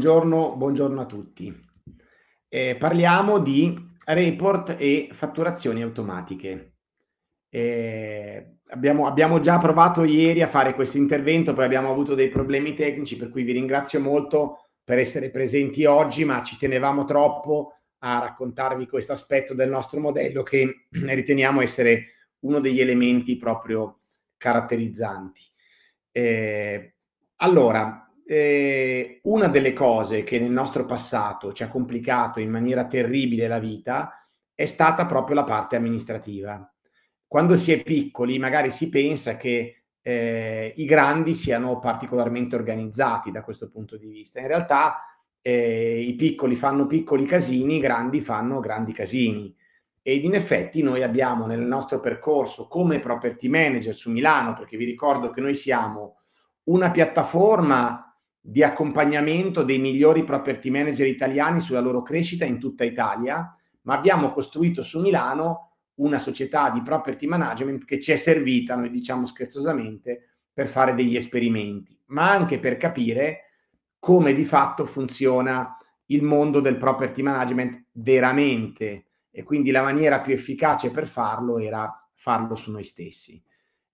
Buongiorno, buongiorno, a tutti. Eh, parliamo di report e fatturazioni automatiche. Eh, abbiamo, abbiamo, già provato ieri a fare questo intervento, poi abbiamo avuto dei problemi tecnici, per cui vi ringrazio molto per essere presenti oggi, ma ci tenevamo troppo a raccontarvi questo aspetto del nostro modello che riteniamo essere uno degli elementi proprio caratterizzanti. Eh, allora, eh, una delle cose che nel nostro passato ci ha complicato in maniera terribile la vita è stata proprio la parte amministrativa. Quando si è piccoli magari si pensa che eh, i grandi siano particolarmente organizzati da questo punto di vista. In realtà eh, i piccoli fanno piccoli casini, i grandi fanno grandi casini. Ed in effetti noi abbiamo nel nostro percorso come property manager su Milano, perché vi ricordo che noi siamo una piattaforma di accompagnamento dei migliori property manager italiani sulla loro crescita in tutta Italia, ma abbiamo costruito su Milano una società di property management che ci è servita, noi diciamo scherzosamente, per fare degli esperimenti, ma anche per capire come di fatto funziona il mondo del property management veramente e quindi la maniera più efficace per farlo era farlo su noi stessi.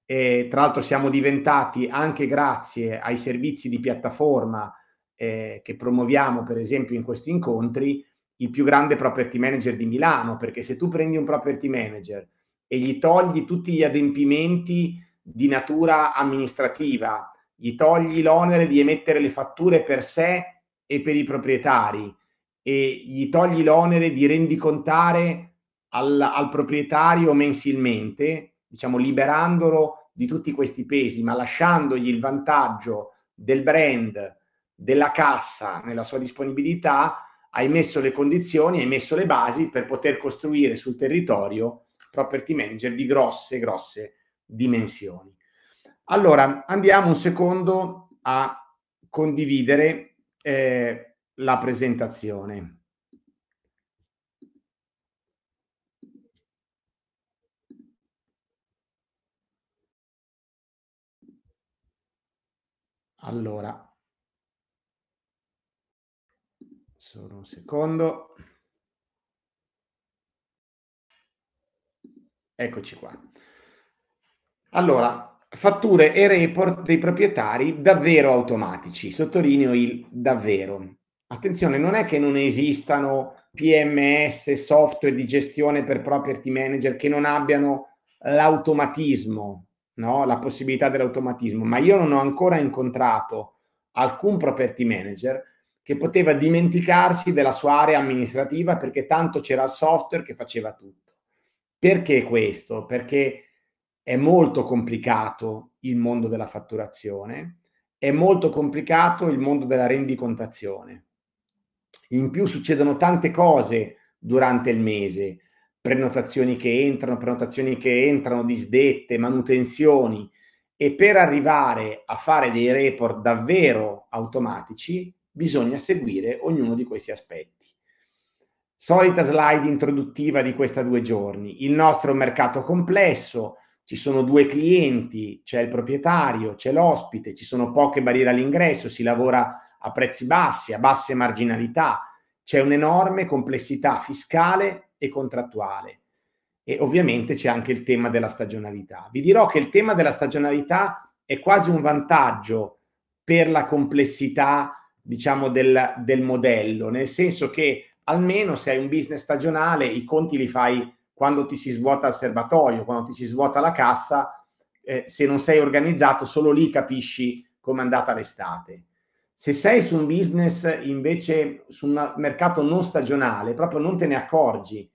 E, tra l'altro siamo diventati, anche grazie ai servizi di piattaforma eh, che promuoviamo, per esempio, in questi incontri, il più grande property manager di Milano, perché se tu prendi un property manager e gli togli tutti gli adempimenti di natura amministrativa, gli togli l'onere di emettere le fatture per sé e per i proprietari e gli togli l'onere di rendicontare al, al proprietario mensilmente, diciamo, liberandolo di tutti questi pesi, ma lasciandogli il vantaggio del brand, della cassa, nella sua disponibilità, hai messo le condizioni, hai messo le basi per poter costruire sul territorio property manager di grosse, grosse dimensioni. Allora, andiamo un secondo a condividere eh, la presentazione. Allora, solo un secondo. Eccoci qua. Allora, fatture e report dei proprietari davvero automatici, sottolineo il davvero. Attenzione, non è che non esistano PMS, software di gestione per property manager che non abbiano l'automatismo no? la possibilità dell'automatismo, ma io non ho ancora incontrato alcun property manager che poteva dimenticarsi della sua area amministrativa perché tanto c'era il software che faceva tutto. Perché questo? Perché è molto complicato il mondo della fatturazione, è molto complicato il mondo della rendicontazione. In più succedono tante cose durante il mese prenotazioni che entrano, prenotazioni che entrano, disdette, manutenzioni e per arrivare a fare dei report davvero automatici bisogna seguire ognuno di questi aspetti. Solita slide introduttiva di questi due giorni. Il nostro è un mercato complesso, ci sono due clienti, c'è il proprietario, c'è l'ospite, ci sono poche barriere all'ingresso, si lavora a prezzi bassi, a basse marginalità, c'è un'enorme complessità fiscale e contrattuale. E ovviamente c'è anche il tema della stagionalità. Vi dirò che il tema della stagionalità è quasi un vantaggio per la complessità, diciamo, del, del modello, nel senso che almeno se hai un business stagionale i conti li fai quando ti si svuota il serbatoio, quando ti si svuota la cassa, eh, se non sei organizzato, solo lì capisci come è andata l'estate. Se sei su un business invece su un mercato non stagionale, proprio non te ne accorgi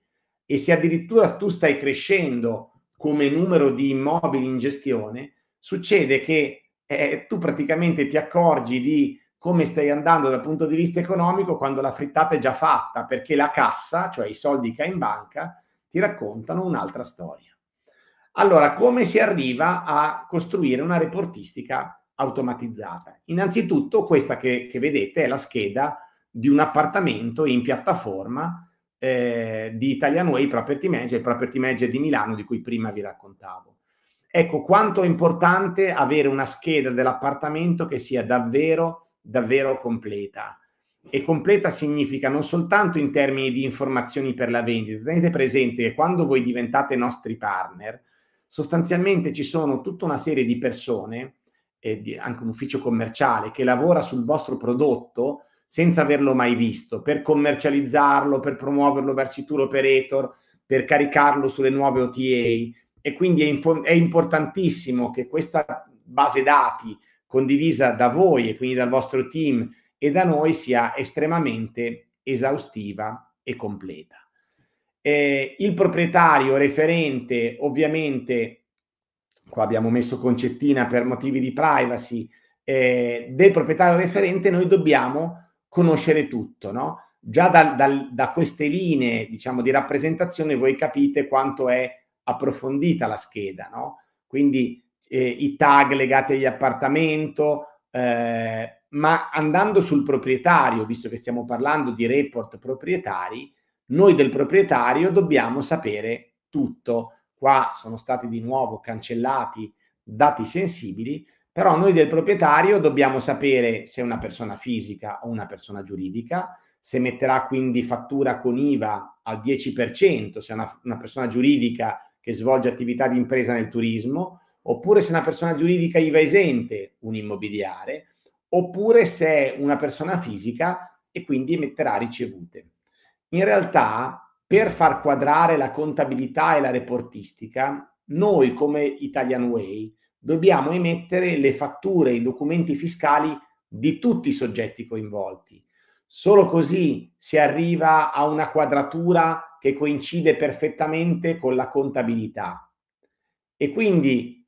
e se addirittura tu stai crescendo come numero di immobili in gestione, succede che eh, tu praticamente ti accorgi di come stai andando dal punto di vista economico quando la frittata è già fatta, perché la cassa, cioè i soldi che hai in banca, ti raccontano un'altra storia. Allora, come si arriva a costruire una reportistica automatizzata. Innanzitutto questa che, che vedete è la scheda di un appartamento in piattaforma eh, di Italian Way Property Manager, il Property Manager di Milano di cui prima vi raccontavo. Ecco quanto è importante avere una scheda dell'appartamento che sia davvero, davvero completa. E completa significa non soltanto in termini di informazioni per la vendita, tenete presente che quando voi diventate nostri partner, sostanzialmente ci sono tutta una serie di persone e di, anche un ufficio commerciale che lavora sul vostro prodotto senza averlo mai visto, per commercializzarlo, per promuoverlo verso i tour operator, per caricarlo sulle nuove OTA. E quindi è, info- è importantissimo che questa base dati condivisa da voi e quindi dal vostro team e da noi sia estremamente esaustiva e completa. Eh, il proprietario referente ovviamente qua abbiamo messo concettina per motivi di privacy, eh, del proprietario referente, noi dobbiamo conoscere tutto, no? Già da, da, da queste linee, diciamo, di rappresentazione voi capite quanto è approfondita la scheda, no? Quindi eh, i tag legati agli appartamento, eh, ma andando sul proprietario, visto che stiamo parlando di report proprietari, noi del proprietario dobbiamo sapere tutto qua sono stati di nuovo cancellati dati sensibili, però noi del proprietario dobbiamo sapere se è una persona fisica o una persona giuridica, se metterà quindi fattura con IVA al 10%, se è una, una persona giuridica che svolge attività di impresa nel turismo, oppure se è una persona giuridica IVA esente, un immobiliare, oppure se è una persona fisica e quindi metterà ricevute. In realtà per far quadrare la contabilità e la reportistica, noi come Italian Way dobbiamo emettere le fatture, i documenti fiscali di tutti i soggetti coinvolti. Solo così si arriva a una quadratura che coincide perfettamente con la contabilità. E quindi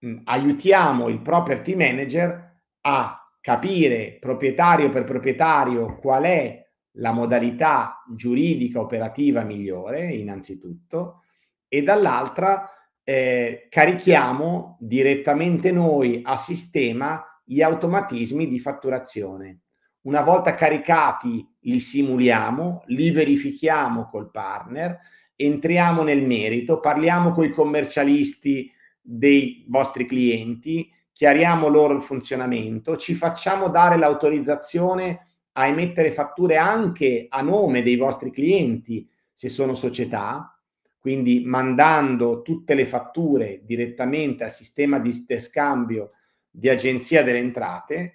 mh, mm, aiutiamo il property manager a capire proprietario per proprietario qual è la modalità giuridica operativa migliore, innanzitutto, e dall'altra eh, carichiamo direttamente noi a sistema gli automatismi di fatturazione. Una volta caricati li simuliamo, li verifichiamo col partner, entriamo nel merito, parliamo con i commercialisti dei vostri clienti, chiariamo loro il funzionamento, ci facciamo dare l'autorizzazione a emettere fatture anche a nome dei vostri clienti se sono società, quindi mandando tutte le fatture direttamente al sistema di scambio di agenzia delle entrate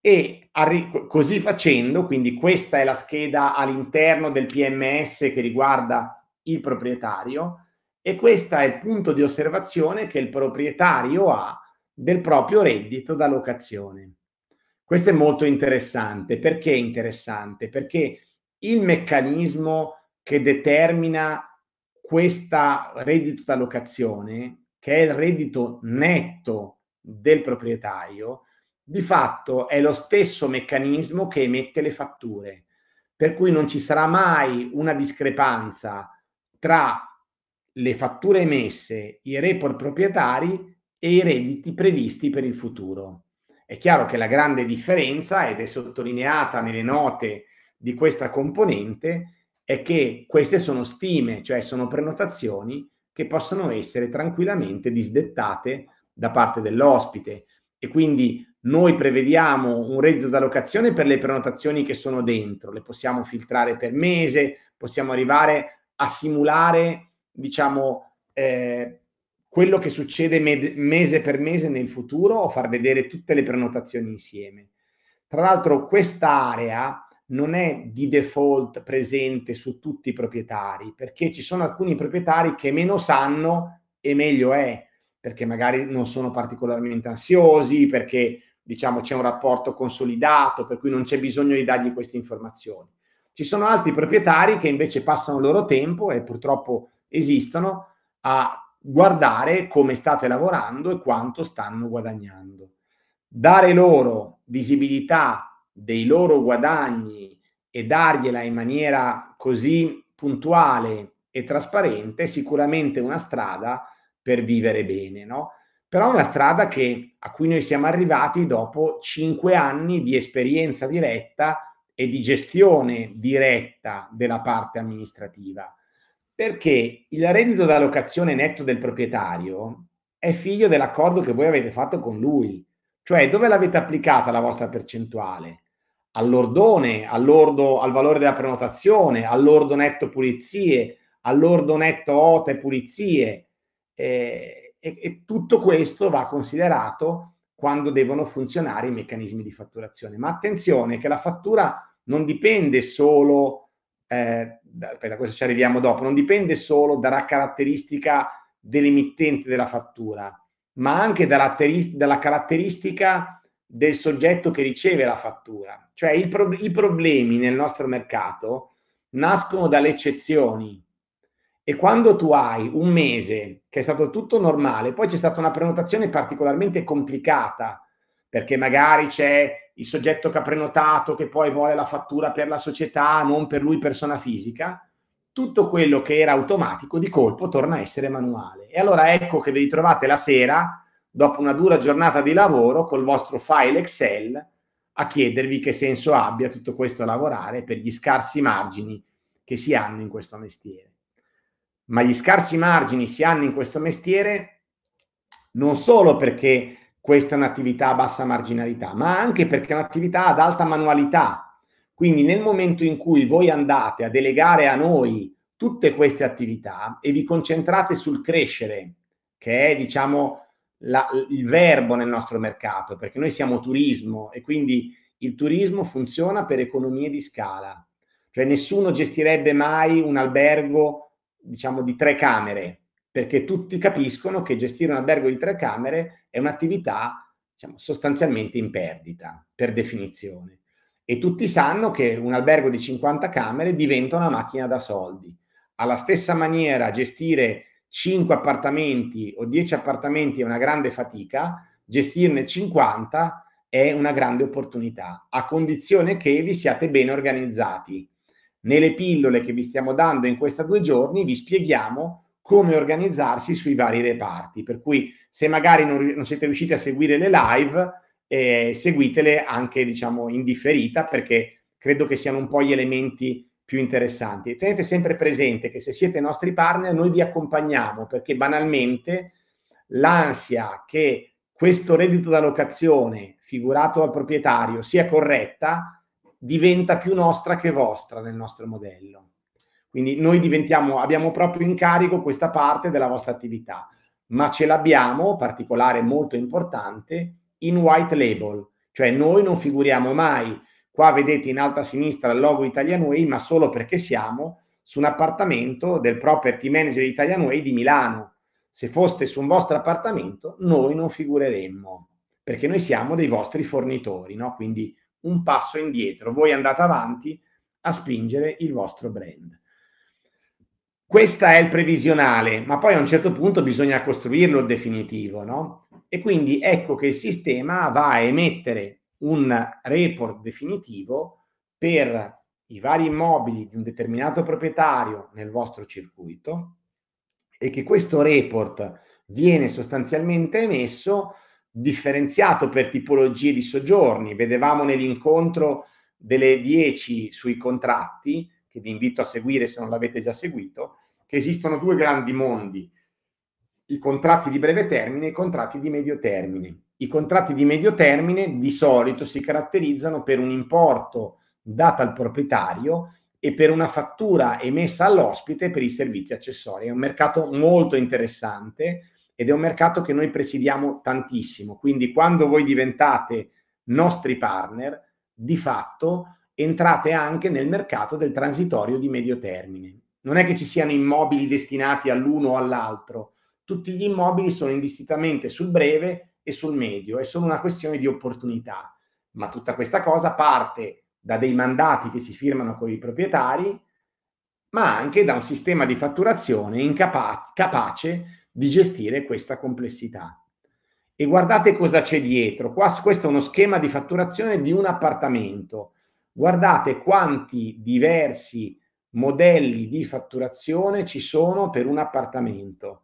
e arri- così facendo, quindi questa è la scheda all'interno del PMS che riguarda il proprietario e questo è il punto di osservazione che il proprietario ha del proprio reddito da locazione. Questo è molto interessante. Perché è interessante? Perché il meccanismo che determina questa reddito d'allocazione, che è il reddito netto del proprietario, di fatto è lo stesso meccanismo che emette le fatture, per cui non ci sarà mai una discrepanza tra le fatture emesse, i report proprietari e i redditi previsti per il futuro. È chiaro che la grande differenza, ed è sottolineata nelle note di questa componente, è che queste sono stime, cioè sono prenotazioni che possono essere tranquillamente disdettate da parte dell'ospite. E quindi noi prevediamo un reddito d'allocazione per le prenotazioni che sono dentro, le possiamo filtrare per mese, possiamo arrivare a simulare, diciamo, eh, quello che succede med- mese per mese nel futuro o far vedere tutte le prenotazioni insieme. Tra l'altro questa area non è di default presente su tutti i proprietari, perché ci sono alcuni proprietari che meno sanno e meglio è, perché magari non sono particolarmente ansiosi, perché diciamo c'è un rapporto consolidato, per cui non c'è bisogno di dargli queste informazioni. Ci sono altri proprietari che invece passano il loro tempo e purtroppo esistono a guardare come state lavorando e quanto stanno guadagnando. Dare loro visibilità dei loro guadagni e dargliela in maniera così puntuale e trasparente è sicuramente una strada per vivere bene, no? Però è una strada che, a cui noi siamo arrivati dopo cinque anni di esperienza diretta e di gestione diretta della parte amministrativa perché il reddito da locazione netto del proprietario è figlio dell'accordo che voi avete fatto con lui. Cioè, dove l'avete applicata la vostra percentuale? All'ordone, all'ordo, al valore della prenotazione, all'ordo netto pulizie, all'ordo netto OTA e pulizie. Eh, e, e tutto questo va considerato quando devono funzionare i meccanismi di fatturazione. Ma attenzione che la fattura non dipende solo da eh, aspetta, questo ci arriviamo dopo, non dipende solo dalla caratteristica dell'emittente della fattura, ma anche dalla, teri- dalla caratteristica del soggetto che riceve la fattura. Cioè pro- i problemi nel nostro mercato nascono dalle eccezioni. E quando tu hai un mese che è stato tutto normale, poi c'è stata una prenotazione particolarmente complicata perché magari c'è il soggetto che ha prenotato che poi vuole la fattura per la società, non per lui persona fisica, tutto quello che era automatico di colpo torna a essere manuale. E allora ecco che vi ritrovate la sera, dopo una dura giornata di lavoro, col vostro file Excel, a chiedervi che senso abbia tutto questo lavorare per gli scarsi margini che si hanno in questo mestiere. Ma gli scarsi margini si hanno in questo mestiere non solo perché questa è un'attività a bassa marginalità, ma anche perché è un'attività ad alta manualità. Quindi nel momento in cui voi andate a delegare a noi tutte queste attività e vi concentrate sul crescere, che è diciamo la, il verbo nel nostro mercato, perché noi siamo turismo e quindi il turismo funziona per economie di scala. Cioè nessuno gestirebbe mai un albergo diciamo di tre camere, perché tutti capiscono che gestire un albergo di tre camere è un'attività diciamo, sostanzialmente in perdita, per definizione. E tutti sanno che un albergo di 50 camere diventa una macchina da soldi. Alla stessa maniera gestire 5 appartamenti o 10 appartamenti è una grande fatica, gestirne 50 è una grande opportunità, a condizione che vi siate ben organizzati. Nelle pillole che vi stiamo dando in questi due giorni vi spieghiamo come organizzarsi sui vari reparti. Per cui se magari non, non siete riusciti a seguire le live, eh, seguitele anche diciamo in differita perché credo che siano un po' gli elementi più interessanti. tenete sempre presente che se siete nostri partner noi vi accompagniamo perché banalmente l'ansia che questo reddito da locazione figurato al proprietario sia corretta diventa più nostra che vostra nel nostro modello. Quindi noi diventiamo, abbiamo proprio in carico questa parte della vostra attività, ma ce l'abbiamo, particolare molto importante, in white label, cioè noi non figuriamo mai, qua vedete in alto a sinistra il logo Italian Way, ma solo perché siamo su un appartamento del property manager Italian Way di Milano. Se foste su un vostro appartamento, noi non figureremmo, perché noi siamo dei vostri fornitori, no? Quindi un passo indietro, voi andate avanti a spingere il vostro brand questo è il previsionale, ma poi a un certo punto bisogna costruirlo definitivo, no? E quindi ecco che il sistema va a emettere un report definitivo per i vari immobili di un determinato proprietario nel vostro circuito e che questo report viene sostanzialmente emesso differenziato per tipologie di soggiorni. Vedevamo nell'incontro delle 10 sui contratti che vi invito a seguire se non l'avete già seguito, che esistono due grandi mondi, i contratti di breve termine e i contratti di medio termine. I contratti di medio termine di solito si caratterizzano per un importo dato al proprietario e per una fattura emessa all'ospite per i servizi accessori. È un mercato molto interessante ed è un mercato che noi presidiamo tantissimo. Quindi quando voi diventate nostri partner, di fatto entrate anche nel mercato del transitorio di medio termine. Non è che ci siano immobili destinati all'uno o all'altro, tutti gli immobili sono indistintamente sul breve e sul medio, è solo una questione di opportunità. Ma tutta questa cosa parte da dei mandati che si firmano con i proprietari, ma anche da un sistema di fatturazione incapa- capace di gestire questa complessità. E guardate cosa c'è dietro. Qua, questo è uno schema di fatturazione di un appartamento guardate quanti diversi modelli di fatturazione ci sono per un appartamento.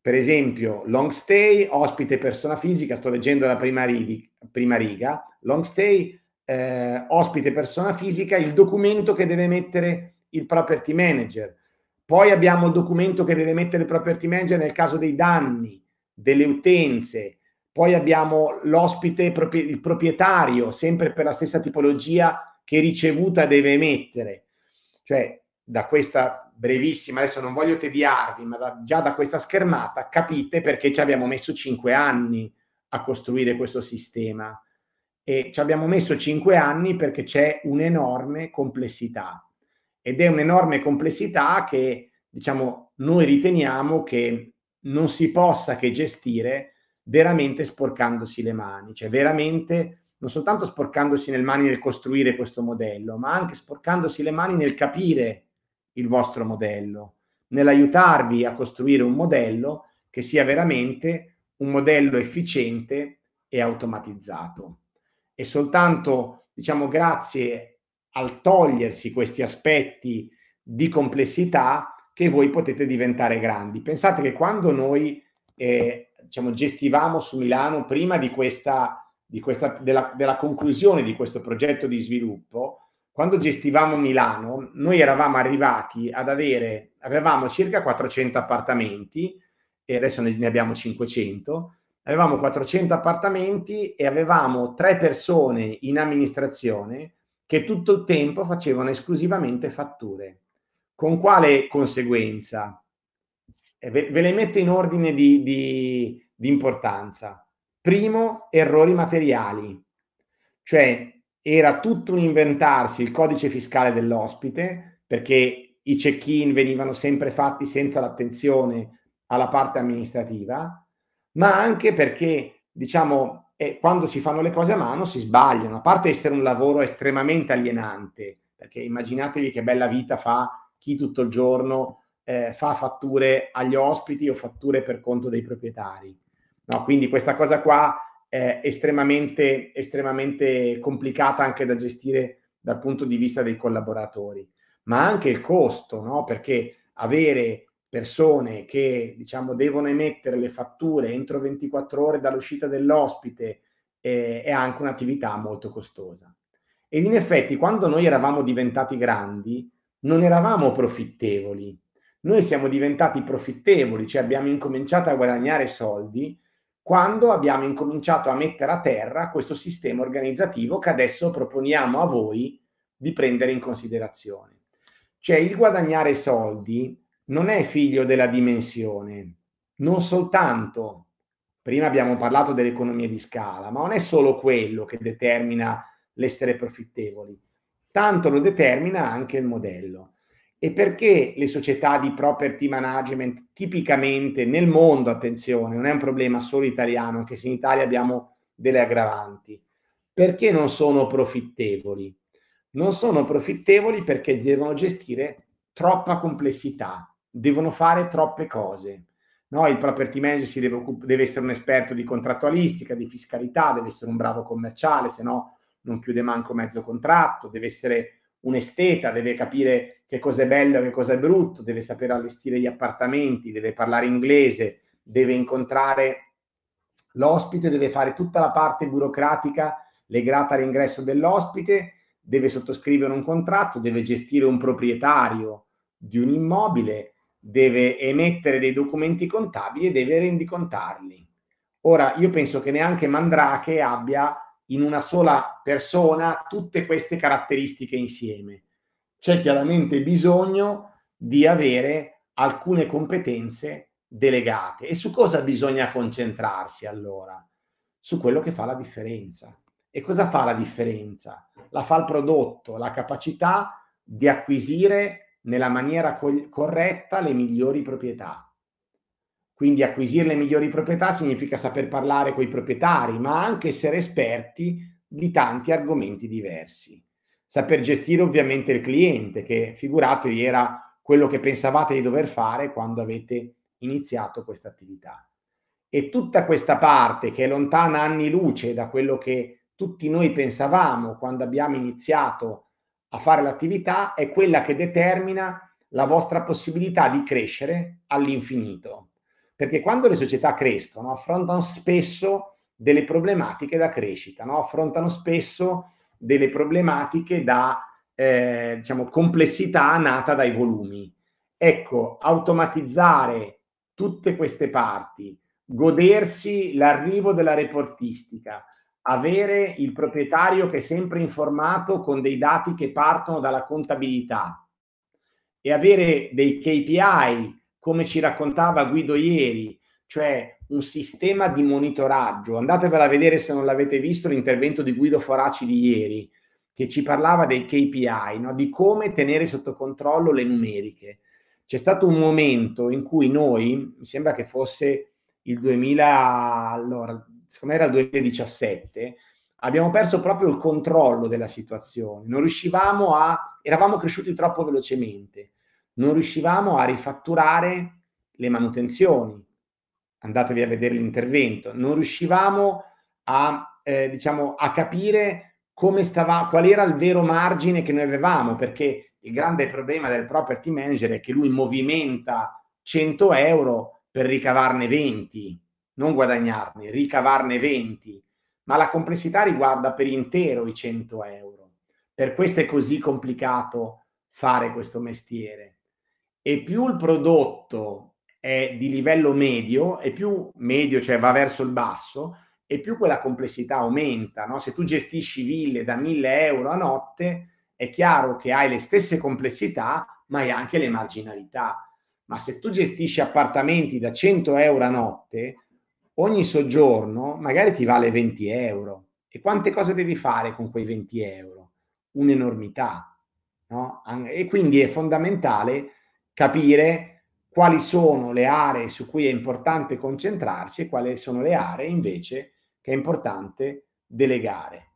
Per esempio, long stay, ospite persona fisica, sto leggendo la prima, rig- prima riga, long stay, eh, ospite persona fisica, il documento che deve mettere il property manager. Poi abbiamo il documento che deve mettere il property manager nel caso dei danni, delle utenze, poi abbiamo l'ospite, il proprietario, sempre per la stessa tipologia che ricevuta deve emettere. Cioè, da questa brevissima, adesso non voglio tediarvi, ma da, già da questa schermata capite perché ci abbiamo messo cinque anni a costruire questo sistema. E ci abbiamo messo cinque anni perché c'è un'enorme complessità. Ed è un'enorme complessità che, diciamo, noi riteniamo che non si possa che gestire veramente sporcandosi le mani, cioè veramente non soltanto sporcandosi le mani nel costruire questo modello, ma anche sporcandosi le mani nel capire il vostro modello, nell'aiutarvi a costruire un modello che sia veramente un modello efficiente e automatizzato. E soltanto, diciamo, grazie al togliersi questi aspetti di complessità che voi potete diventare grandi. Pensate che quando noi eh, diciamo, gestivamo su Milano prima di questa, di questa, della, della conclusione di questo progetto di sviluppo, quando gestivamo Milano, noi eravamo arrivati ad avere, avevamo circa 400 appartamenti, e adesso ne abbiamo 500, avevamo 400 appartamenti e avevamo tre persone in amministrazione che tutto il tempo facevano esclusivamente fatture. Con quale conseguenza? Eh, ve, ve le metto in ordine di, di, di importanza. Primo, errori materiali, cioè era tutto un inventarsi il codice fiscale dell'ospite perché i check-in venivano sempre fatti senza l'attenzione alla parte amministrativa, ma anche perché, diciamo, eh, quando si fanno le cose a mano si sbagliano, a parte essere un lavoro estremamente alienante, perché immaginatevi che bella vita fa chi tutto il giorno eh, fa fatture agli ospiti o fatture per conto dei proprietari. No, quindi questa cosa qua è estremamente, estremamente complicata anche da gestire dal punto di vista dei collaboratori, ma anche il costo, no? perché avere persone che diciamo, devono emettere le fatture entro 24 ore dall'uscita dell'ospite eh, è anche un'attività molto costosa. Ed in effetti quando noi eravamo diventati grandi non eravamo profittevoli, noi siamo diventati profittevoli, cioè abbiamo incominciato a guadagnare soldi quando abbiamo incominciato a mettere a terra questo sistema organizzativo che adesso proponiamo a voi di prendere in considerazione. Cioè il guadagnare soldi non è figlio della dimensione, non soltanto, prima abbiamo parlato dell'economia di scala, ma non è solo quello che determina l'essere profittevoli, tanto lo determina anche il modello. E perché le società di property management tipicamente nel mondo, attenzione, non è un problema solo italiano, anche se in Italia abbiamo delle aggravanti, perché non sono profittevoli? Non sono profittevoli perché devono gestire troppa complessità, devono fare troppe cose. No, il property manager deve, deve essere un esperto di contrattualistica, di fiscalità, deve essere un bravo commerciale, se no non chiude manco mezzo contratto, deve essere un esteta, deve capire che cosa è bello e che cosa è brutto, deve sapere allestire gli appartamenti, deve parlare inglese, deve incontrare l'ospite, deve fare tutta la parte burocratica legata all'ingresso dell'ospite, deve sottoscrivere un contratto, deve gestire un proprietario di un immobile, deve emettere dei documenti contabili e deve rendicontarli. Ora, io penso che neanche Mandrake abbia in una sola persona tutte queste caratteristiche insieme c'è chiaramente bisogno di avere alcune competenze delegate. E su cosa bisogna concentrarsi allora? Su quello che fa la differenza. E cosa fa la differenza? La fa il prodotto, la capacità di acquisire nella maniera co- corretta le migliori proprietà. Quindi acquisire le migliori proprietà significa saper parlare con i proprietari, ma anche essere esperti di tanti argomenti diversi saper gestire ovviamente il cliente, che figuratevi era quello che pensavate di dover fare quando avete iniziato questa attività. E tutta questa parte che è lontana anni luce da quello che tutti noi pensavamo quando abbiamo iniziato a fare l'attività è quella che determina la vostra possibilità di crescere all'infinito. Perché quando le società crescono affrontano spesso delle problematiche da crescita, no? affrontano spesso delle problematiche da eh, diciamo, complessità nata dai volumi. Ecco, automatizzare tutte queste parti, godersi l'arrivo della reportistica, avere il proprietario che è sempre informato con dei dati che partono dalla contabilità e avere dei KPI, come ci raccontava Guido ieri, cioè un sistema di monitoraggio. Andatevela a vedere se non l'avete visto l'intervento di Guido Foraci di ieri, che ci parlava dei KPI, no? di come tenere sotto controllo le numeriche. C'è stato un momento in cui noi, mi sembra che fosse il 2000, allora, secondo me era il 2017, abbiamo perso proprio il controllo della situazione, non riuscivamo a, eravamo cresciuti troppo velocemente, non riuscivamo a rifatturare le manutenzioni, andatevi a vedere l'intervento, non riuscivamo a, eh, diciamo, a capire come stava, qual era il vero margine che noi avevamo, perché il grande problema del property manager è che lui movimenta 100 euro per ricavarne 20, non guadagnarne, ricavarne 20, ma la complessità riguarda per intero i 100 euro. Per questo è così complicato fare questo mestiere. E più il prodotto è di livello medio e più medio, cioè va verso il basso, e più quella complessità aumenta. No? Se tu gestisci ville da 1000 euro a notte, è chiaro che hai le stesse complessità, ma hai anche le marginalità. Ma se tu gestisci appartamenti da 100 euro a notte, ogni soggiorno magari ti vale 20 euro. E quante cose devi fare con quei 20 euro? Un'enormità. No? E quindi è fondamentale capire quali sono le aree su cui è importante concentrarsi e quali sono le aree invece che è importante delegare.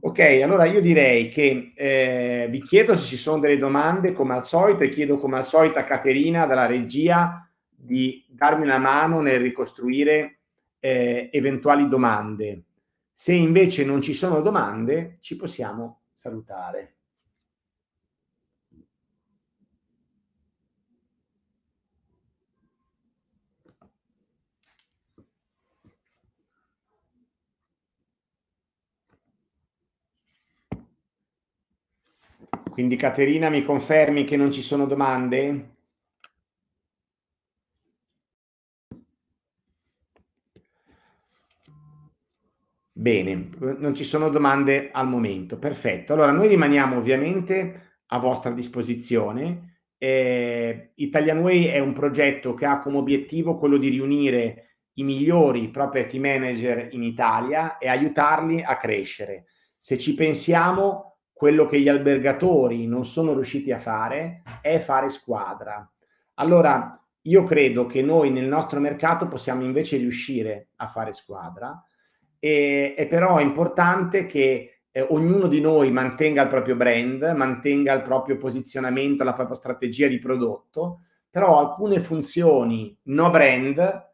Ok, allora io direi che eh, vi chiedo se ci sono delle domande come al solito e chiedo come al solito a Caterina dalla regia di darmi una mano nel ricostruire eh, eventuali domande. Se invece non ci sono domande, ci possiamo salutare. Quindi Caterina, mi confermi che non ci sono domande? Bene, non ci sono domande al momento, perfetto. Allora, noi rimaniamo ovviamente a vostra disposizione. Eh, Italian Way è un progetto che ha come obiettivo quello di riunire i migliori property manager in Italia e aiutarli a crescere. Se ci pensiamo, quello che gli albergatori non sono riusciti a fare è fare squadra. Allora, io credo che noi nel nostro mercato possiamo invece riuscire a fare squadra, e, e però è importante che eh, ognuno di noi mantenga il proprio brand, mantenga il proprio posizionamento, la propria strategia di prodotto, però alcune funzioni no brand,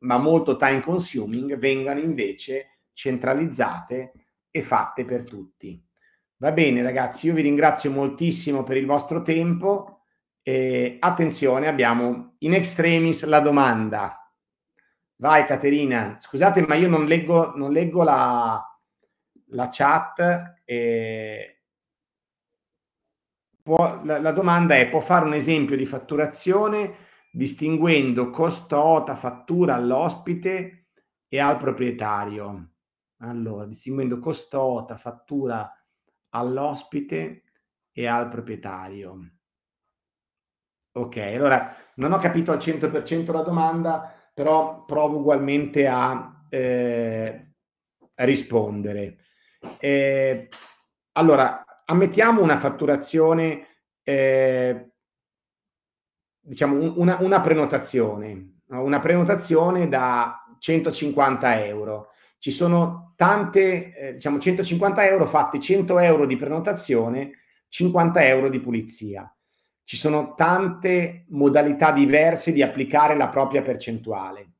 ma molto time consuming, vengano invece centralizzate e fatte per tutti. Va bene ragazzi, io vi ringrazio moltissimo per il vostro tempo. E attenzione, abbiamo in extremis la domanda. Vai Caterina, scusate ma io non leggo, non leggo la, la, chat. E... Può, la, la domanda è, può fare un esempio di fatturazione distinguendo costo OTA fattura all'ospite e al proprietario? Allora, distinguendo costo OTA fattura all'ospite e al proprietario. Ok, allora non ho capito al 100% la domanda, però provo ugualmente a eh, rispondere. Eh, allora, ammettiamo una fatturazione, eh, diciamo una, una prenotazione, una prenotazione da 150 euro ci sono tante, eh, diciamo 150 euro fatti 100 euro di prenotazione, 50 euro di pulizia. Ci sono tante modalità diverse di applicare la propria percentuale.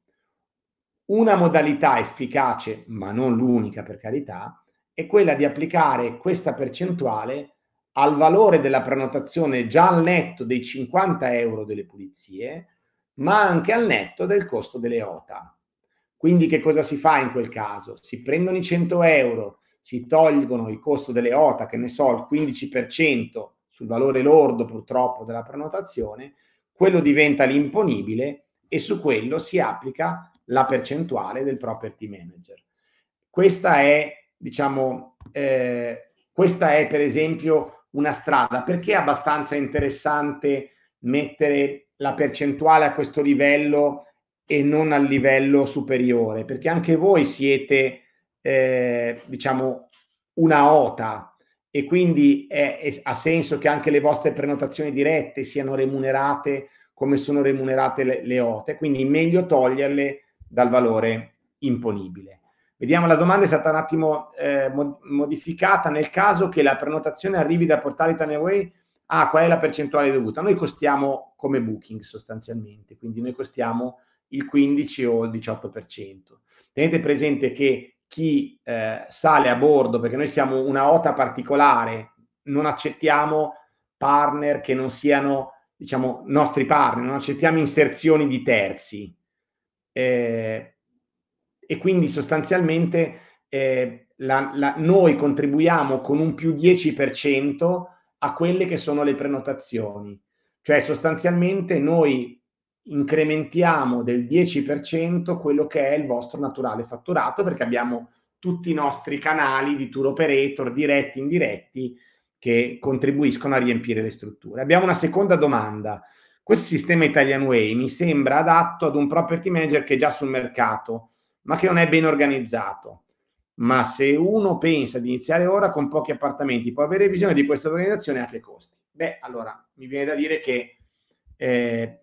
Una modalità efficace, ma non l'unica per carità, è quella di applicare questa percentuale al valore della prenotazione già al netto dei 50 euro delle pulizie, ma anche al netto del costo delle OTA. Quindi che cosa si fa in quel caso? Si prendono i 100 euro, si tolgono il costo delle OTA, che ne so, il 15% sul valore lordo purtroppo della prenotazione, quello diventa l'imponibile e su quello si applica la percentuale del property manager. Questa è, diciamo, eh, questa è per esempio una strada. Perché è abbastanza interessante mettere la percentuale a questo livello e non al livello superiore, perché anche voi siete, eh, diciamo, una OTA e quindi è, è, ha senso che anche le vostre prenotazioni dirette siano remunerate come sono remunerate le, le OTA, quindi meglio toglierle dal valore imponibile. Vediamo, la domanda è stata un attimo eh, modificata nel caso che la prenotazione arrivi da portale Italian Way. Ah, qual è la percentuale dovuta? Noi costiamo come booking sostanzialmente, quindi noi costiamo il 15 o il 18%. Tenete presente che chi eh, sale a bordo, perché noi siamo una OTA particolare, non accettiamo partner che non siano, diciamo, nostri partner, non accettiamo inserzioni di terzi. Eh, e quindi sostanzialmente eh, la, la, noi contribuiamo con un più 10% a quelle che sono le prenotazioni. Cioè sostanzialmente noi incrementiamo del 10% quello che è il vostro naturale fatturato perché abbiamo tutti i nostri canali di tour operator, diretti e indiretti, che contribuiscono a riempire le strutture. Abbiamo una seconda domanda. Questo sistema Italian Way mi sembra adatto ad un property manager che è già sul mercato, ma che non è ben organizzato. Ma se uno pensa di iniziare ora con pochi appartamenti, può avere bisogno di questa organizzazione a che costi? Beh, allora mi viene da dire che eh,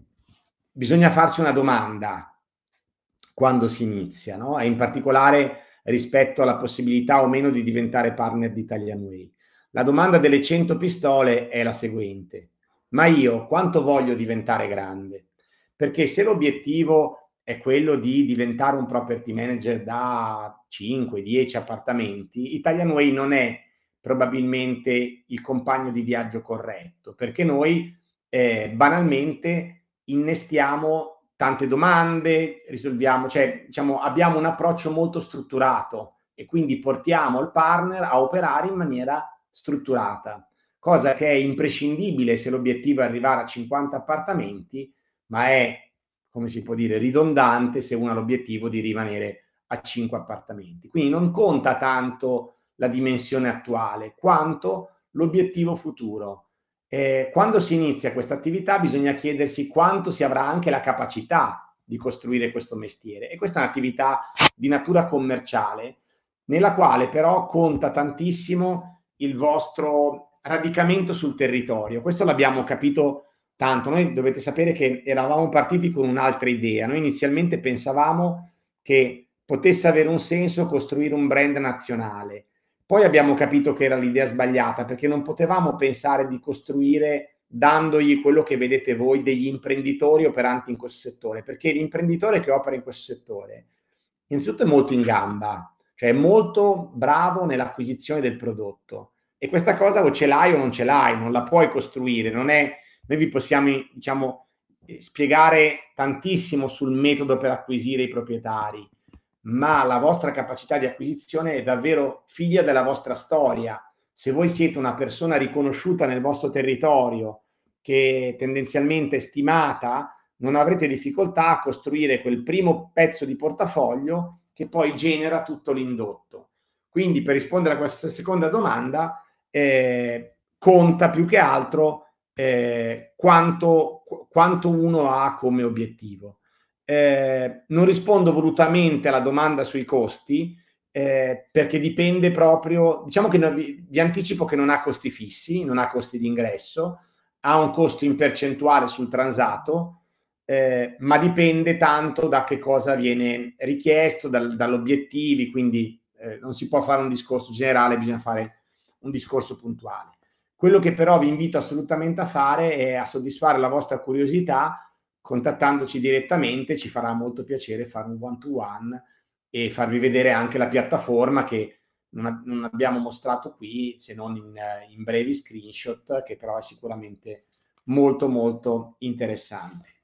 bisogna farsi una domanda quando si inizia, no? e in particolare rispetto alla possibilità o meno di diventare partner di Italian Way. La domanda delle 100 pistole è la seguente, ma io quanto voglio diventare grande? Perché se l'obiettivo è quello di diventare un property manager da 5-10 appartamenti, Italian Way non è probabilmente il compagno di viaggio corretto, perché noi eh, banalmente innestiamo tante domande, risolviamo, cioè diciamo, abbiamo un approccio molto strutturato e quindi portiamo il partner a operare in maniera strutturata, cosa che è imprescindibile se l'obiettivo è arrivare a 50 appartamenti, ma è, come si può dire, ridondante se uno ha l'obiettivo di rimanere a 5 appartamenti. Quindi non conta tanto la dimensione attuale quanto l'obiettivo futuro. Eh, quando si inizia questa attività bisogna chiedersi quanto si avrà anche la capacità di costruire questo mestiere e questa è un'attività di natura commerciale nella quale però conta tantissimo il vostro radicamento sul territorio. Questo l'abbiamo capito tanto, noi dovete sapere che eravamo partiti con un'altra idea, noi inizialmente pensavamo che potesse avere un senso costruire un brand nazionale poi abbiamo capito che era l'idea sbagliata perché non potevamo pensare di costruire dandogli quello che vedete voi degli imprenditori operanti in questo settore, perché l'imprenditore che opera in questo settore innanzitutto è molto in gamba, cioè è molto bravo nell'acquisizione del prodotto e questa cosa o ce l'hai o non ce l'hai, non la puoi costruire, non è, noi vi possiamo diciamo, eh, spiegare tantissimo sul metodo per acquisire i proprietari, ma la vostra capacità di acquisizione è davvero figlia della vostra storia. Se voi siete una persona riconosciuta nel vostro territorio, che tendenzialmente è stimata, non avrete difficoltà a costruire quel primo pezzo di portafoglio che poi genera tutto l'indotto. Quindi per rispondere a questa seconda domanda, eh, conta più che altro eh, quanto, quanto uno ha come obiettivo eh, non rispondo volutamente alla domanda sui costi eh, perché dipende proprio, diciamo che no, vi, vi anticipo che non ha costi fissi, non ha costi di ingresso, ha un costo in percentuale sul transato, eh, ma dipende tanto da che cosa viene richiesto, dal, dall'obiettivi, quindi eh, non si può fare un discorso generale, bisogna fare un discorso puntuale. Quello che però vi invito assolutamente a fare è a soddisfare la vostra curiosità contattandoci direttamente ci farà molto piacere fare un one-to-one e farvi vedere anche la piattaforma che non, a- non abbiamo mostrato qui se non in, in brevi screenshot, che però è sicuramente molto molto interessante.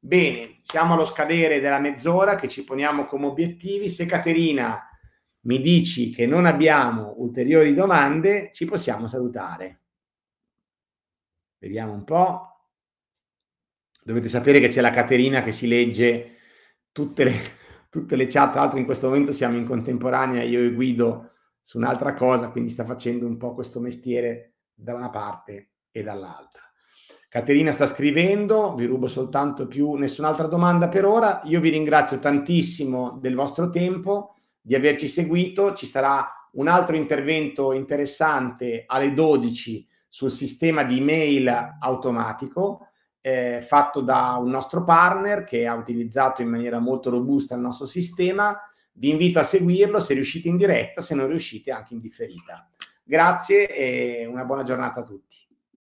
Bene, siamo allo scadere della mezz'ora che ci poniamo come obiettivi. Se Caterina mi dici che non abbiamo ulteriori domande, ci possiamo salutare. Vediamo un po' dovete sapere che c'è la Caterina che si legge tutte le, tutte le chat, tra l'altro in questo momento siamo in contemporanea, io e Guido su un'altra cosa, quindi sta facendo un po' questo mestiere da una parte e dall'altra. Caterina sta scrivendo, vi rubo soltanto più nessun'altra domanda per ora. Io vi ringrazio tantissimo del vostro tempo, di averci seguito. Ci sarà un altro intervento interessante alle 12 sul sistema di email automatico eh, fatto da un nostro partner che ha utilizzato in maniera molto robusta il nostro sistema. Vi invito a seguirlo se riuscite in diretta, se non riuscite anche in differita. Grazie e una buona giornata a tutti.